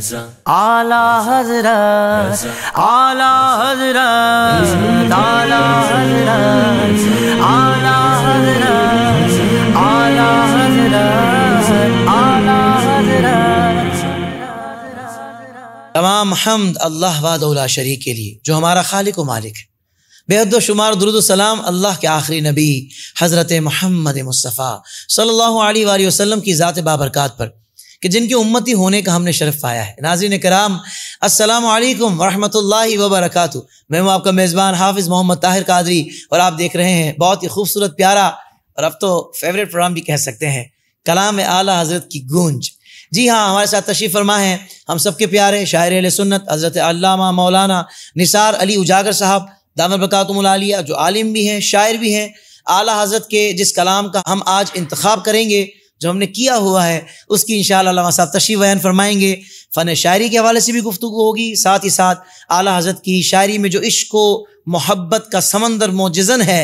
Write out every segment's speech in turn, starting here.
आला हजरत आला हजरत आला हजरत आला हजरत आला हजरत आला हजरत तमाम हमद अल्लाह वादौला शरीक के लिए जो हमारा खालिक व मालिक है बेहद शुमार सलाम अल्लाह के आखिरी नबी हज़रत महमद मुस्तफ़ा सल्लल्लाहु अलैहि वसल्लम की ज़ात बाबरकत पर कि जिनकी उम्मती होने का हमने शरफ पाया है नाजिन कराम असलकम वरहमतुल्ला वबरकत मैं हूँ आपका मेज़बान हाफिज़ मोहम्मद ताहिर कादरी और आप देख रहे हैं बहुत ही खूबसूरत प्यारा और अब तो फेवरेट प्रोग्राम भी कह सकते हैं कलाम आला हज़रत की गूंज जी हाँ हमारे साथ तशरीफ़ फरमा है हम सबके प्यारे शायर अल सुन्नत हज़रत अल्लामा मौलाना निसार अली उजागर साहब दामर बकातमलिया जो आलिम भी हैं शायर भी हैं आला हज़रत के जिस कलाम का हम आज इंतखब करेंगे जो हमने किया हुआ है उसकी इन शाह साहब तशी बयान फरमाएंगे फ़न शायरी के हवाले से भी गुफ्तु होगी साथ ही साथ आला हजरत की शायरी में जो इश्को मोहब्बत का समंदर मोजन है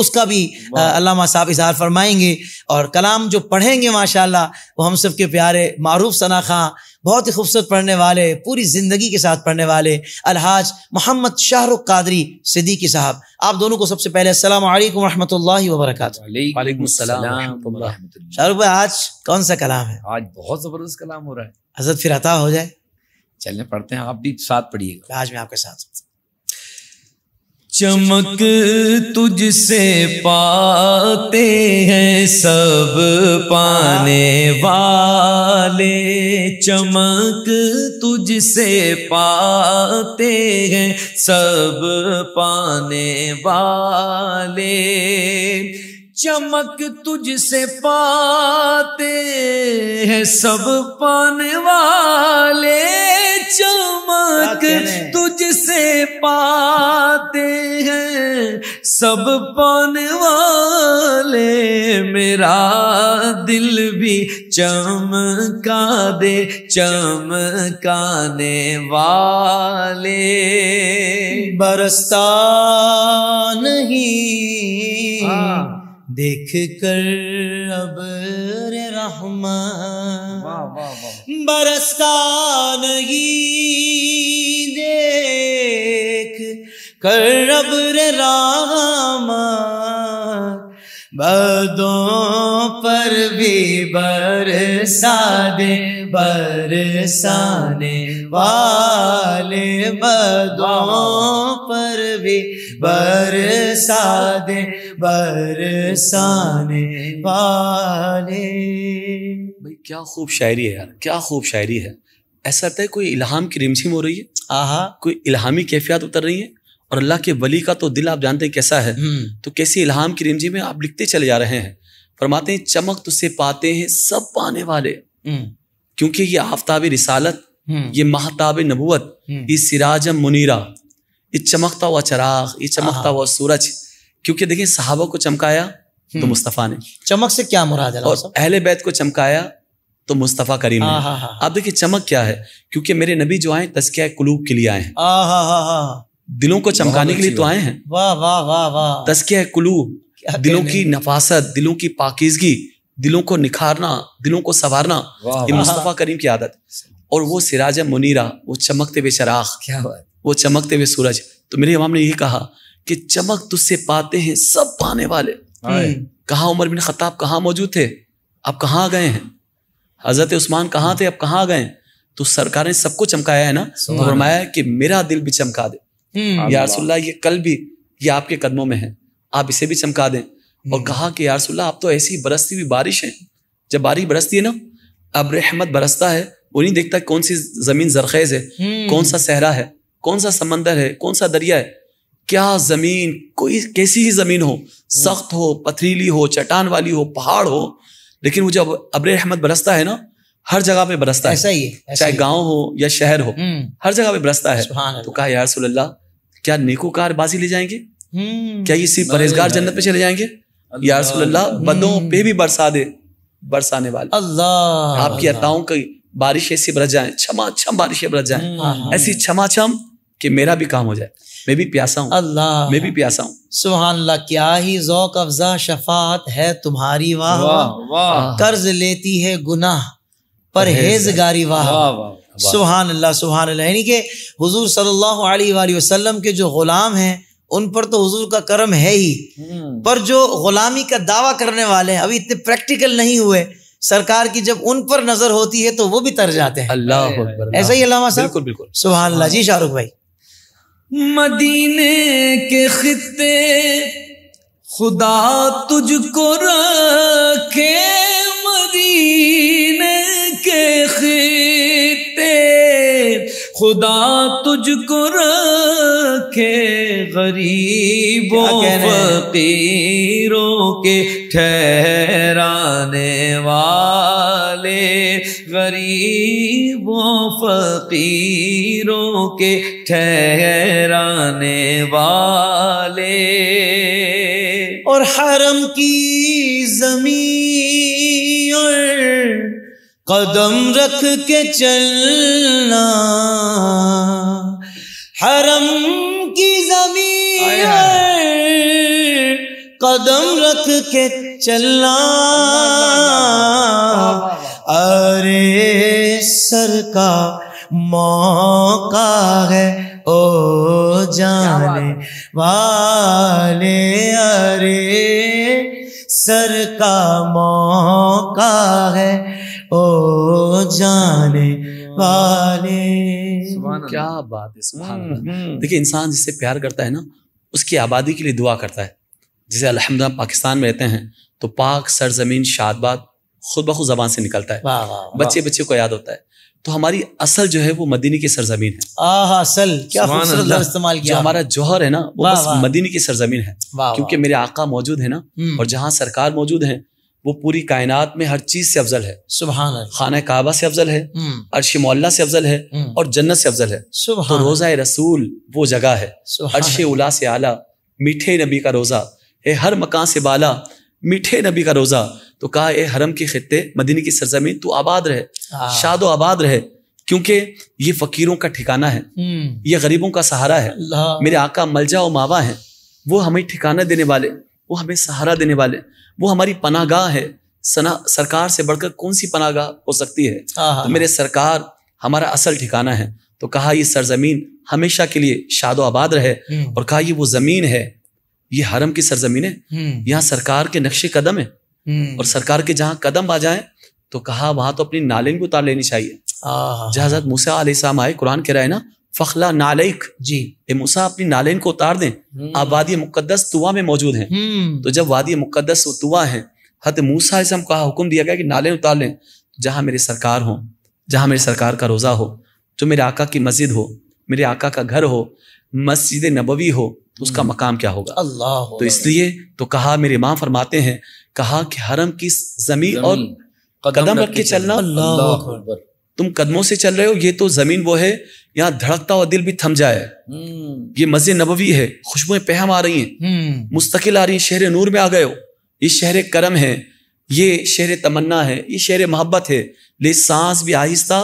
उसका भी अलामा साहब इजहार फरमाएंगे और कलाम जो पढ़ेंगे माशा वो हम सब के प्यारे मारूफ सना खां बहुत ही खूबसूरत पढ़ने वाले पूरी ज़िंदगी के साथ पढ़ने वाले अलहाज मोहम्मद शाहरुख कादरी सिद्दीकी साहब आप दोनों को सबसे पहले असल वालेकुम रहमतुल्लाहि शाहरुख भाई आज कौन सा कलाम है आज बहुत ज़बरदस्त कलाम हो रहा है हजरत फिर अता हो जाए चलने पढ़ते हैं आप भी साथ पढ़िएगा आज मैं आपके साथ चमक तुझसे पाते हैं सब पाने वाले चमक तुझसे पाते हैं सब पाने वाले चमक तुझसे पाते हैं सब पाने वाले चमक पाते हैं सब पाने वाले मेरा दिल भी चमका दे चमकाने वाले बरसता नहीं हाँ। देख कर अब रे रहमा बरसता नहीं करब रे रामा बदों पर भी सादे बर बरसाने वाले बदों पर भी बरसा दे बरसाने वाले भाई क्या खूब शायरी है यार क्या खूब शायरी है ऐसा लगता है कोई इल्हाम की रिमझिम हो रही है आहा कोई इल्हामी कैफियत उतर रही है और अल्लाह के वली का तो दिल आप जानते हैं कैसा है हम्म। तो कैसी इल्हाम की रिमझी में आप लिखते चले जा रहे हैं फरमाते हैं चमक तुझसे पाते हैं सब पाने वाले हम्म। क्योंकि ये आफ्ताब रिसालत हम्म। ये महताब नबूत ये सिराजम मुनीरा ये चमकता हुआ चराग ये चमकता हुआ सूरज क्योंकि देखिये सहाबा को चमकाया तो मुस्तफ़ा ने चमक से क्या मुराद है और अहले बैत को चमकाया तो मुस्तफ़ा करीम आप देखिए चमक क्या है क्योंकि मेरे नबी जो आए तस्किया कुलूब के लिए आए हैं दिलों को चमकाने के लिए तो आए हैं वाह वाह वाह वाह तस्किया कुलू दिलों की नफासत दिलों की पाकिजगी दिलों को निखारना दिलों को संवारना ये मुस्तफ़ा करीम की आदत और वो सिराज मुनीरा वो चमकते हुए शराख क्या वो चमकते हुए सूरज तो मेरे इमाम ने यही कहा कि चमक तुझसे पाते हैं सब पाने वाले हम्म। कहा उमर बिन खताब कहाँ मौजूद थे आप कहाँ गए हैं हजरत उस्मान कहाँ थे आप कहाँ गए तो सरकार ने सबको चमकाया है ना तो फरमाया कि मेरा दिल भी चमका दे हम्म। यारसुल्ला ये कल भी ये आपके कदमों में है आप इसे भी चमका दें और हम्म। कहा कि यारसुल्ला आप तो ऐसी बरसती हुई बारिश है जब बारिश बरसती है ना अब रहमत बरसता है वो नहीं देखता कौन सी जमीन जरखेज है हम्म। कौन सा सहरा है कौन सा समंदर है कौन सा दरिया है क्या जमीन कोई कैसी ही जमीन हो सख्त हो पथरीली हो चट्टान वाली हो पहाड़ हो लेकिन वो जब अब्र अहमद बरसता है ना हर जगह पे बरसता ऐसा है, है चाहे गांव हो या शहर हो हर जगह पे बरसता है तो कहा यार सुल्ला क्या नेकोकार बाजी ले जाएंगे हम्म। क्या ये सिर्फ परहेजगार जन्नत पे चले जाएंगे या रसूलुल्लाह बदों हम्म। पे भी बरसा दे बरसाने वाले अल्लाह आपकी अताओं की बारिश ऐसी बरस जाए छमा छम बारिश बरस जाए हम्म। हाँ, हाँ। ऐसी छमा छम कि मेरा भी काम हो जाए मैं भी प्यासा हूँ अल्लाह मैं भी प्यासा हूँ सुबहानल्लाह क्या ही जौक अफजा शफात है तुम्हारी वाह वाह कर्ज लेती है गुनाह परहेजगारी वाह वाह सुबहान अल्लाह सुबहान अल्लाह यानी कि हुजूर सल्लल्लाहु अलैहि वसल्लम के जो ग़ुलाम हैं उन पर तो हुजूर का करम है ही हम्म। पर जो ग़ुलामी का दावा करने वाले हैं अभी इतने प्रैक्टिकल नहीं हुए सरकार की जब उन पर नजर होती है तो वो भी तर जाते हैं अल्लाह ऐसा ही अल्लाह साहब बिल्कुल बिल्कुल सुबह अल्लाह जी शाहरुख भाई मदीने के खत्ते खुदा तुझको रखे खुदा तुझको रखे गरीबों फकीरों के ठहराने वाले गरीबों फकीरों के ठहराने वाले और हरम की जमीन कदम रख के चलना हरम की जमीन कदम रख के चलना अरे सर का मौका है ओ जाने वाले अरे सर का मौका है जाने वाले क्या बात है हम्म, हम्म। देखिए इंसान जिससे प्यार करता है ना उसकी आबादी के लिए दुआ करता है जैसे अलहमदा पाकिस्तान में रहते हैं तो पाक सरजमीन शादबाद खुद बखुद जबान से निकलता है बच्चे बच्चे को याद होता है तो हमारी असल जो है वो मदीनी की सरजमीन है असल क्या इस्तेमाल किया जो हमारा जौहर है ना वो बस मदीनी की सरजमीन है क्योंकि मेरे आका मौजूद है ना हम्म। और जहाँ सरकार मौजूद है वो पूरी कायनात में हर चीज से अफजल है सुबह खाना काबा से अफजल है हम्म। अर्श मोल्ला से अफजल है हम्म। और जन्नत से अफजल है तो रोजा रसूल वो जगह है अर्श उला से आला मीठे नबी का रोजा है हर मकान से बाला मीठे नबी का रोजा तो कहा ए हरम के खत्ते मदीनी की सरजमी तू आबाद रहे हाँ। शादो आबाद रहे क्योंकि ये फकीरों का ठिकाना है हम्म। ये गरीबों का सहारा है मेरे आका मलजा और मावा है वो हमें ठिकाना देने वाले वो हमें सहारा देने वाले वो हमारी पनागाह है सना सरकार से बढ़कर कौन सी पनागाह हो सकती है हाँ, हाँ, तो हाँ। मेरे सरकार हमारा असल ठिकाना है तो कहा ये सरजमीन हमेशा के लिए शादो आबाद रहे हम्म। और कहा ये वो जमीन है ये हरम की सरजमीन है हम्म। यहाँ सरकार के नक्शे कदम है हम्म। और सरकार के जहाँ कदम आ जाए तो कहा वहां तो अपनी नालिन भी उतार लेनी चाहिए जहां मूसा आए कुरान कह रहा है ना फखला नालिक जी ए मूसा अपनी नालेन को उतार दें हम्म। आप वादी मुकदस तुआ में मौजूद हैं हम्म। तो जब वादी मुकदस तुआ है हत मूसा इसम कहा हुक्म दिया गया कि नालें उतार लें जहाँ मेरी सरकार हो जहाँ मेरी सरकार का रोज़ा हो जो मेरे आका की मस्जिद हो मेरे आका का घर हो मस्जिद नबवी हो तो उसका हम्म। मकाम क्या होगा अल्लाह तो इसलिए तो कहा मेरे माँ फरमाते हैं कहा कि हरम की जमीन और कदम रख के चलना अल्लाह तुम कदमों से चल रहे हो ये तो जमीन वो है यहाँ धड़कता हुआ दिल भी थम जाए हम्म। ये मस्जिद नबवी है खुशबुएं पहम आ रही हैं हम्म। मुस्तकिल आ रही है शहर नूर में आ गए हो ये शहर करम है ये शहर तमन्ना है ये शहर मोहब्बत है ले सांस भी आहिस्ता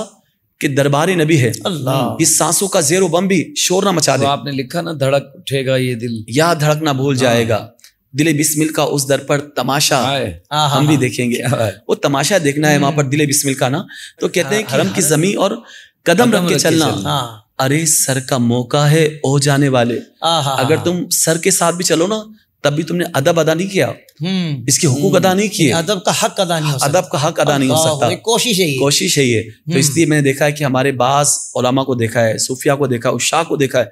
के दरबार नबी है अल्लाह इस सांसों का जेरो बम भी शोर ना मचा दे तो आपने लिखा ना धड़क उठेगा ये दिल या धड़क ना भूल जाएगा दिले बिस्मिल का उस दर पर तमाशा हम हाँ, हाँ, भी हाँ। देखेंगे वो तमाशा देखना है वहां हम्म। पर दिले बिस्मिल का ना तो कहते हैं हरम की जमी और कदम रख के चलना अरे सर का मौका है ओ जाने वाले अगर तुम सर के साथ भी चलो ना तब भी तुमने अदब अदा नहीं किया हम्म। इसके हुकूक हम्म। अदा नहीं किए अदब का हक अदा नहीं अदब का हक अदा नहीं हो सकता कोशिश है कोशिश है ये तो इसलिए मैंने देखा है कि हमारे बास ओलामा को देखा है सूफिया को देखा है उशाह को देखा है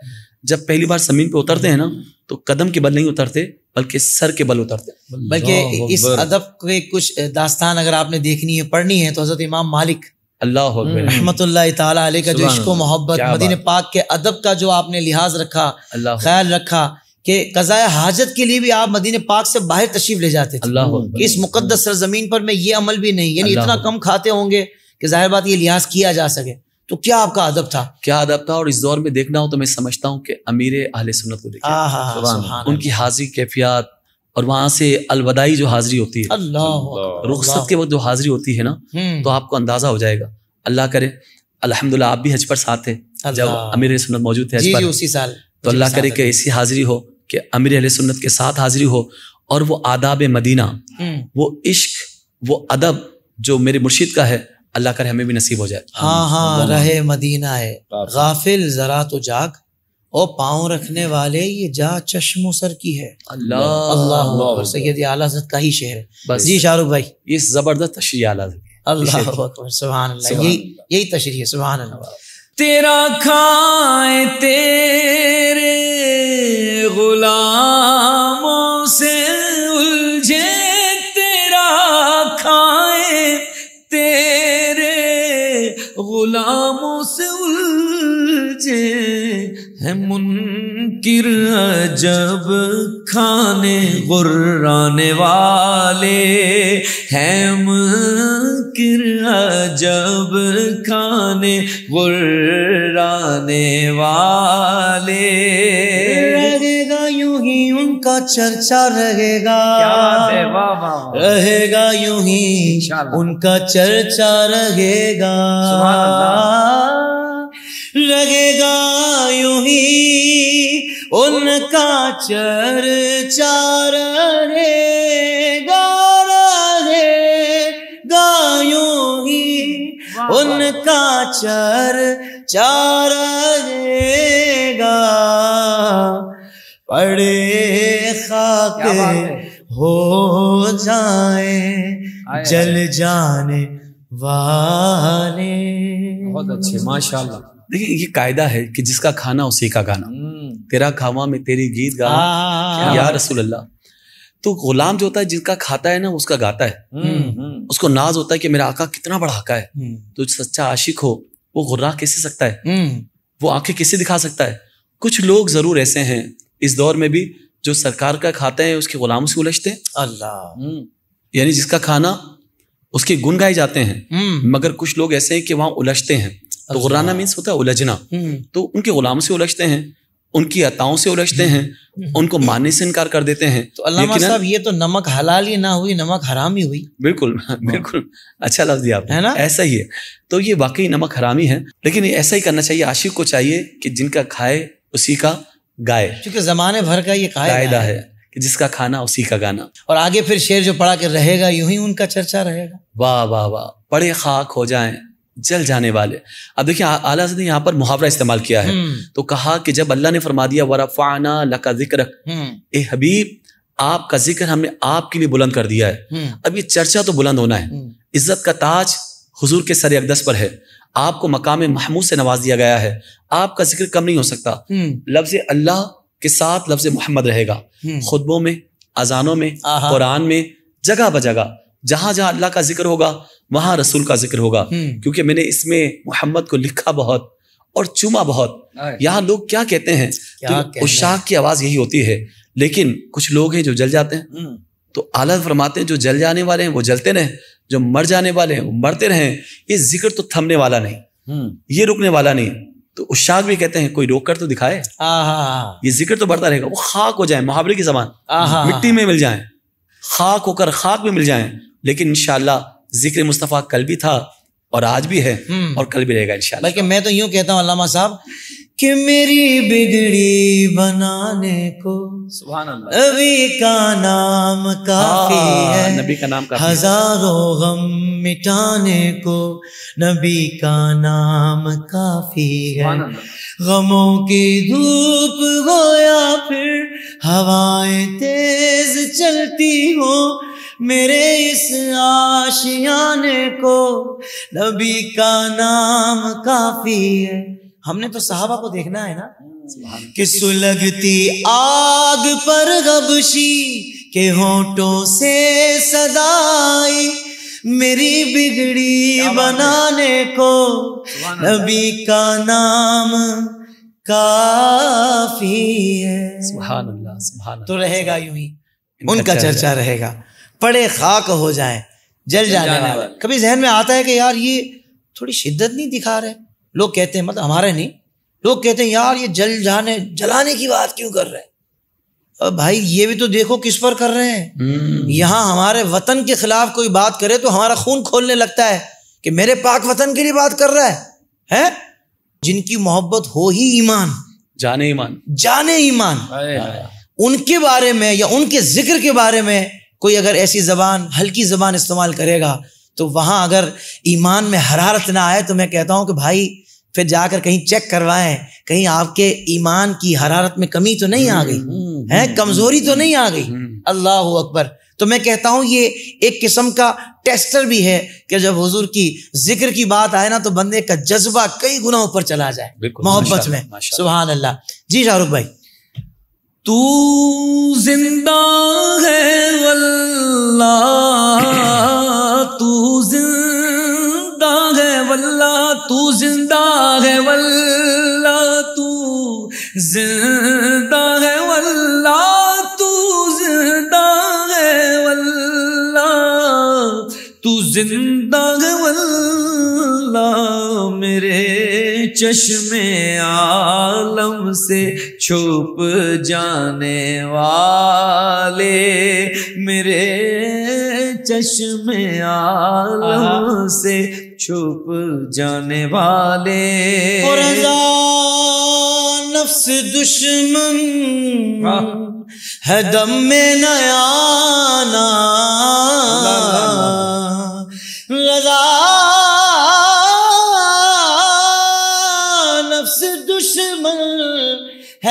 जब पहली बार जमीन पे उतरते हैं ना तो कदम के बल नहीं उतरते बल्कि सर के बल उतरते बल्कि इस अदब के कुछ दास्तान अगर आपने देखनी है पढ़नी है तो हजरत इमाम मालिक अल्लाह हम्म। रहमत का जो इश्को मोहब्बत मदीन पाक के अदब का जो आपने लिहाज रखा ख्याल रखा कि कज़ाय हाजत के लिए भी आप मदीन पाक से बाहर तशरीफ ले जाते थे इस मुकदस जमीन पर मैं ये अमल भी नहीं यानी इतना कम खाते होंगे कि जाहिर बात ये लिहाज किया जा सके तो क्या आपका अदब था क्या अदब था और इस दौर में देखना हो तो मैं समझता हूँ कि अमीर अहल सुनत को देखा उनकी हाजिर कैफियात और वहां से अलवदाई जो हाजिरी होती है रुखसत के वक्त जो हाजिरी होती है ना हम्म। तो आपको अंदाजा हो जाएगा अल्लाह करे अलहमदुल्ला आप भी हज पर साथ थे जब अमीर सुन्नत मौजूद थे जी, पर उसी साल तो अल्लाह करे कि ऐसी हाजिरी हो कि अमीर अल सुन्नत के साथ हाजिरी हो और वो आदाब मदीना हम्म। वो इश्क वो अदब जो मेरे मुर्शिद का है अल्लाह कर हमें भी नसीब हो जाए हाँ हाँ रहे मदीना है गाफिल जरा तो जाग ओ पाँव रखने वाले ये जा चश्मो सर की है अल्लाह अल्लाह सैयद आला का ही शेर है जी शाहरुख भाई ये जबरदस्त तशरी आला अल्लाह सुबह यही यही तशरी है सुबह तेरा खाए तेरे गुलाम से है मुनकिर जब खाने गुर्राने वाले हैं मुनकिर जब खाने गुर्राने वाले रहेगा यूं ही उनका चर्चा रहेगा रहेगा यूं ही उनका चर्चा रहेगा रहेगा उनका चर्चा रहेगा रहेगा यूं ही उनका चार रहेगा गड़े खाक हो जाए जल जाने वाले बहुत अच्छे माशाल्लाह देखिए ये कायदा है कि जिसका खाना उसी का गाना हम्म। तेरा खामा में तेरी गीत गा हाँ। या रसूल अल्लाह तो गुलाम जो होता है जिसका खाता है ना उसका गाता है हम्म, हम्म। उसको नाज होता है कि मेरा आका कितना बड़ा आका है हम्म। तो सच्चा आशिक हो वो गुर्रा कैसे सकता है वो आंखें किसे दिखा सकता है कुछ लोग जरूर ऐसे हैं इस दौर में भी जो सरकार का खाते हैं उसके गुलामों से उलझते हैं अल्लाह यानी जिसका खाना उसके गुण गाए जाते हैं मगर कुछ लोग ऐसे हैं कि वहां उलझते हैं तो गुर्राना मीन्स होता है उलझना तो उनके गुलाम से उलझते हैं उनकी अताओं से उलझते हैं हम्म। उनको मानने से इनकार कर देते हैं तो अल्लाह साहब ये तो नमक हलाल ही ना हुई नमक हराम ही हुई बिल्कुल हाँ। बिल्कुल अच्छा लफ्ज दिया आपने है ना ऐसा ही है तो ये वाकई नमक हरामी है लेकिन ऐसा ही करना चाहिए आशिक को चाहिए कि जिनका खाए उसी का गाए क्योंकि जमाने भर का ये कायदा है कि जिसका खाना उसी का गाना और आगे फिर शेर जो पढ़ा के रहेगा यूं ही उनका चर्चा रहेगा वाह वाह वाह बड़े खाक हो जाएं जल जाने वाले अब देखिए आला ने यहाँ पर मुहावरा इस्तेमाल किया है हम्म। तो कहा कि जब अल्लाह ने फरमा दिया वरफाना लका जिक्र हम्म। ए हबीब आपका जिक्र हमने आपके लिए बुलंद कर दिया है हम्म। अब ये चर्चा तो बुलंद होना है इज्जत का ताज हुजूर के सर अकदस पर है आपको मकाम महमूद से नवाज दिया गया है आपका जिक्र कम नहीं हो सकता लफ्ज अल्लाह के साथ लफ्ज मोहम्मद रहेगा खुतबों में अजानों में कुरान में जगह ब जगह जहां जहां अल्लाह का जिक्र होगा वहां रसूल का जिक्र होगा हम्म। क्योंकि मैंने इसमें मोहम्मद को लिखा बहुत और चुमा बहुत यहाँ लोग क्या कहते हैं तो की आवाज यही होती है लेकिन कुछ लोग हैं जो जल जाते हैं हम्म। तो आला फरमाते हैं जो जल जाने वाले हैं वो जलते रहे जो मर जाने वाले हैं वो मरते रहे ये जिक्र तो थमने वाला नहीं हम्म। ये रुकने वाला नहीं तो उशाक भी कहते हैं कोई रोक कर तो दिखाए ये जिक्र तो बढ़ता रहेगा वो खाक हो जाए मुहावरे की जबान मिट्टी में मिल जाए खाक होकर खाक में मिल जाए लेकिन इनशाला जिक्र मुस्तफ़ा कल भी था और आज भी है हम्म। और कल भी रहेगा इंशाल्लाह बल्कि मैं तो यूं कहता हूँ अल्लामा साहब कि मेरी बिगड़ी बनाने को हाँ, नबी का नाम काफी है नबी का नाम काफी हजारों गम मिटाने को नबी का नाम काफी है गमों की धूप गोया फिर हवाएं तेज चलती हो मेरे इस आशियाने को नबी का नाम काफी है हमने तो साहबा को देखना है ना कि सुलगती आग पर गबशी के होठों से सदाई मेरी बिगड़ी बनाने को नबी का नाम काफी है सुभान अल्लाह सुभान तो रहेगा यूं ही उनका चर्चा रहेगा पड़े खाक हो जाए जल जाने वाले कभी जहन में आता है कि यार ये थोड़ी शिद्दत नहीं दिखा रहे लोग कहते हैं मतलब हमारे नहीं लोग कहते हैं यार ये जल जाने जलाने की बात क्यों कर रहे हैं भाई ये भी तो देखो किस पर कर रहे हैं हम्म। यहाँ हमारे वतन के खिलाफ कोई बात करे तो हमारा खून खोलने लगता है कि मेरे पाक वतन के लिए बात कर रहा है हैं जिनकी मोहब्बत हो ही ईमान जाने ईमान जाने ईमान हाँ। उनके बारे में या उनके जिक्र के बारे में कोई अगर ऐसी ज़बान हल्की ज़बान इस्तेमाल करेगा तो वहाँ अगर ईमान में हरारत ना आए तो मैं कहता हूँ कि भाई फिर जाकर कहीं चेक करवाएं कहीं आपके ईमान की हरारत में कमी तो नहीं आ गई हम्म, हम्म, है हम्म, कमज़ोरी तो नहीं आ गई अल्लाह अकबर तो मैं कहता हूँ ये एक किस्म का टेस्टर भी है कि जब हुजूर की जिक्र की बात आए ना तो बंदे का जज्बा कई गुना ऊपर चला जाए मोहब्बत में सुबह अल्लाह जी शाहरुख भाई तू जिंदा है वल्ला तू जिंदा है वल्ला तू जिंदा है वल्ला तू जिंदा है वल्ला तू जिंदा है वल्ला तू जिंदा है वल्ला चश्मे आलम से छुप जाने वाले मेरे चश्मे आलम से छुप जाने वाले नफ्स दुश्मन है दम में नया ना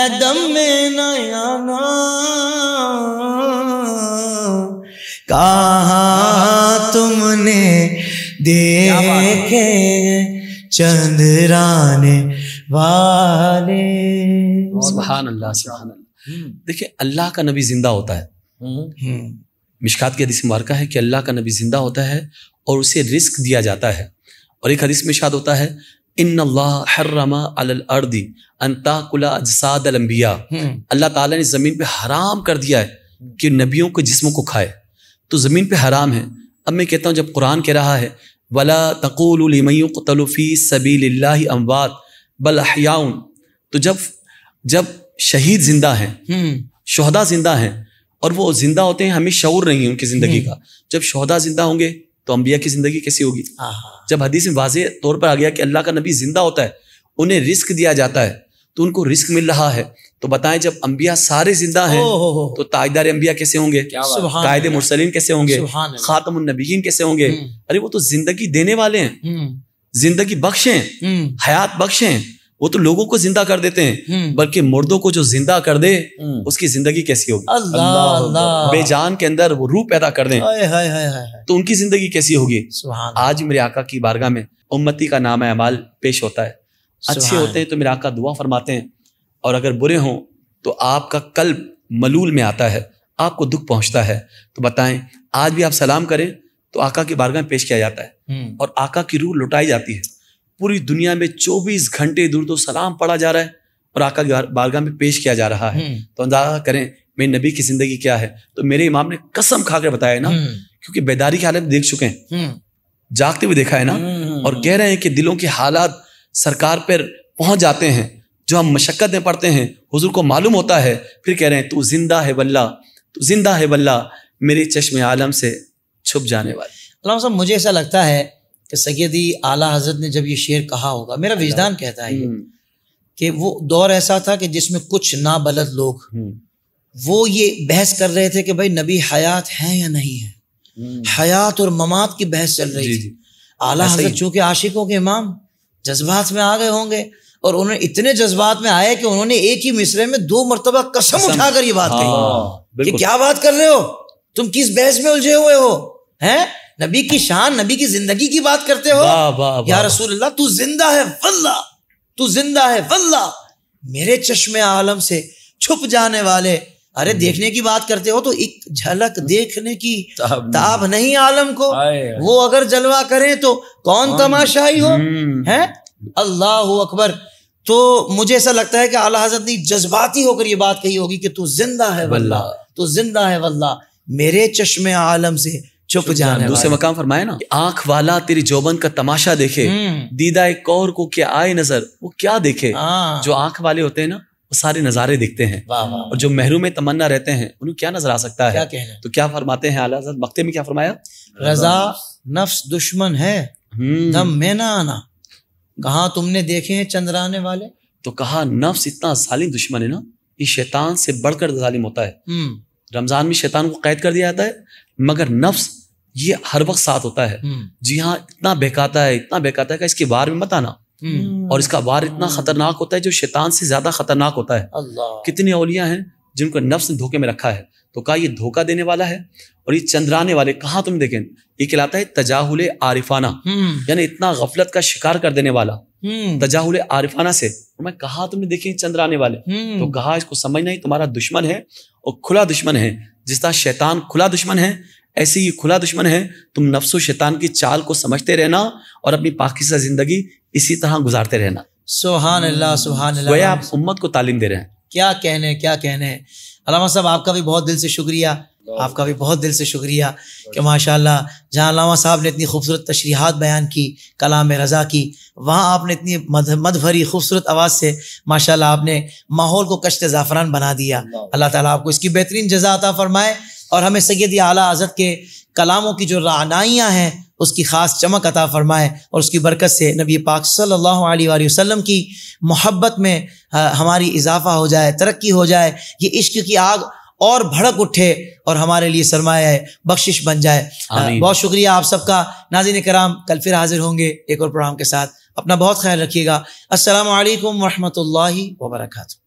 है दम में नया कहा तुमने देखे चंद्राने वाले सुबहान अल्लाह सुबहान अल्लाह देखिए अल्लाह का नबी जिंदा होता है हम्म। हम्म। मिशकात की हदीस मुबारक है कि अल्लाह का नबी जिंदा होता है और उसे रिस्क दिया जाता है और एक हदीस में शाद होता है इन हर्रमा अल अलम्बिया अल्लाह ताला ने ज़मीन पे हराम कर दिया है कि नबियों के जिस्मों को खाए तो ज़मीन पे हराम है अब मैं कहता हूँ जब कुरान कह रहा है वला तकुलमयतलफ़ी सबी अमवात बल अहियाउन तो जब जब शहीद जिंदा हैं हम्म। शहदा जिंदा हैं और वो जिंदा होते हैं हमें शौर नहीं है उनकी ज़िंदगी हम्म। का जब शहदा जिंदा होंगे तो अम्बिया की जिंदगी कैसी होगी हाँ, हाँ। जब हदीस में वाजे तौर पर आ गया कि अल्लाह का नबी जिंदा होता है उन्हें रिस्क दिया जाता है तो उनको रिस्क मिल रहा है तो बताएं जब अंबिया सारे जिंदा हैं तो ताजदार अंबिया कैसे होंगे कायदे मुरसलिन कैसे होंगे खातम नबीन कैसे होंगे हम्म। अरे वो तो जिंदगी देने वाले हैं हम्म। जिंदगी बख्शे हम्म। हयात बख्शे वो तो लोगों को जिंदा कर देते हैं हम्म। बल्कि मुर्दों को जो जिंदा कर दे हम्म। उसकी जिंदगी कैसी होगी अल्लाह अल्लाह बेजान के अंदर वो रूह पैदा कर दे तो उनकी जिंदगी कैसी होगी आज मेरे आका की बारगाह में उम्मती का नाम अमाल पेश होता है अच्छे होते हैं तो मेरे आका दुआ फरमाते हैं और अगर बुरे हों तो आपका कल्ब मलूल में आता है आपको दुख पहुंचता है तो बताएं आज भी आप सलाम करें तो आका की बारगाह में पेश किया जाता है हम्म। और आका की रूह लुटाई जाती है पूरी दुनिया में 24 घंटे दूर तो सलाम पढ़ा जा रहा है और आका बारगाह में पेश किया जा रहा है हम्म। तो अंदाजा करें मेरे नबी की जिंदगी क्या है तो मेरे इमाम ने कसम खाकर बताया ना हम्म। क्योंकि बेदारी की हालत देख चुके हैं हम्म। जागते हुए देखा है ना और कह रहे हैं कि दिलों के हालात सरकार पर पहुंच जाते हैं जो हम मशक्क़त में पढ़ते हैं हुजूर को मालूम होता है फिर कह रहे हैं तू जिंदा है वल्ला तू जिंदा है वल्ला मेरे चश्मे आलम से छुप जाने वाले साहब मुझे ऐसा लगता है कि सैदी आला हजरत ने जब ये शेर कहा होगा मेरा विजदान कहता है ये हम्म। कि वो दौर ऐसा था कि जिसमें कुछ नाबलद लोग हम्म। वो ये बहस कर रहे थे कि भाई नबी हयात हैं या नहीं है हम्म। हयात और ममात की बहस चल रही थी आला हजरत चूंकि आशिकों के इमाम जज्बात में आ गए होंगे और उन्होंने इतने जज्बात में आए कि उन्होंने एक ही मिसरे में दो मरतबा कसम, उठा उठाकर ये बात कही हाँ, कि क्या बात कर रहे हो तुम किस बहस में उलझे हुए हो हैं नबी की शान नबी की जिंदगी की बात करते हो या रसूल अल्लाह तू जिंदा है वल्ला तू जिंदा है वल्ला मेरे चश्मे आलम से छुप जाने वाले अरे हम्म। देखने की बात करते हो तो एक झलक देखने की ताब नहीं नहीं आलम को वो अगर जलवा करें तो कौन तमाशाई हो हम्म। हैं अल्लाह अकबर तो मुझे ऐसा लगता है कि आला हजरत ने जज्बाती होकर ये बात कही होगी कि तू जिंदा है वल्ला तू जिंदा है वल्ला मेरे चश्मे आलम से चुप जान दूसरे मकाम फरमाया ना आंख वाला तेरी जोबन का तमाशा देखे हम्म। दीदा एक कौर को क्या आए नजर वो क्या देखे हाँ। जो आंख वाले होते हैं ना वो सारे नज़ारे देखते हैं वाँ वाँ। और जो महरूम तमन्ना रहते हैं उन्हें क्या नजर आ सकता है क्या तो क्या फरमाते हैं आला हजरत में क्या फरमाया रजा नफ्स दुश्मन है हम्म। दम में ना आना कहा तुमने देखे हैं चंद्राने वाले तो कहा नफ्स इतना जालिम दुश्मन है ना ये शैतान से बढ़कर जालिम होता है हम्म। रमजान में शैतान को कैद कर दिया जाता है मगर नफ्स ये हर वक्त साथ होता है हम्म। जी हाँ इतना बहकाता है इतना बहकाता है कि इसके वार में मत आना हम्म। और इसका वार इतना खतरनाक होता है जो शैतान से ज्यादा खतरनाक होता है कितनी औलिया हैं जिनको नफ्स ने धोखे में रखा है तो कहा ये धोखा देने वाला है और ये चंद्राने वाले कहा तुम देखें ये कहलाता है तजाहुल आरिफाना हम्म। यानी इतना गफलत का शिकार कर देने वाला तजाहुल आरिफाना से और मैं कहा तुमने देखे चंद्राने वाले तो कहा इसको समझना ही तुम्हारा दुश्मन है और खुला दुश्मन है जिस तरह शैतान खुला दुश्मन है ऐसे ही खुला दुश्मन है तुम नफ्सो शैतान की चाल को समझते रहना और अपनी पाकिस्तान जिंदगी इसी तरह गुजारते रहना सुहान अल्लाह सुहान अल्लाह आप उम्मत को तालीम दे रहे हैं क्या कहने क्या कहने अलामा साहब आपका भी बहुत दिल से शुक्रिया आपका भी बहुत दिल से शुक्रिया कि माशाल्लाह जहाँ लामा साहब ने इतनी खूबसूरत तशरीहत बयान की कलाम रज़ा की वहाँ आपने इतनी मद मद भरी खूबसूरत आवाज़ से माशाल्लाह आपने माहौल को कश्त ज़ाफ़रान बना दिया अल्लाह ताला आपको इसकी बेहतरीन जजा अता फ़रमाए और हमें सैद आला हज़रत के कलामों की जो रानाइयाँ हैं उसकी ख़ास चमक अता फ़रमाए और उसकी बरकत से नबी पाक सल्लल्लाहु अलैहि वसल्लम की मोहब्बत में हमारी इजाफ़ा हो जाए तरक्की हो जाए ये इश्क की आग और भड़क उठे और हमारे लिए सरमाया है बख्शिश बन जाए बहुत शुक्रिया आप सबका नाजिन कराम कल फिर हाजिर होंगे एक और प्रोग्राम के साथ अपना बहुत ख्याल रखिएगा असलकम लाही वबरकू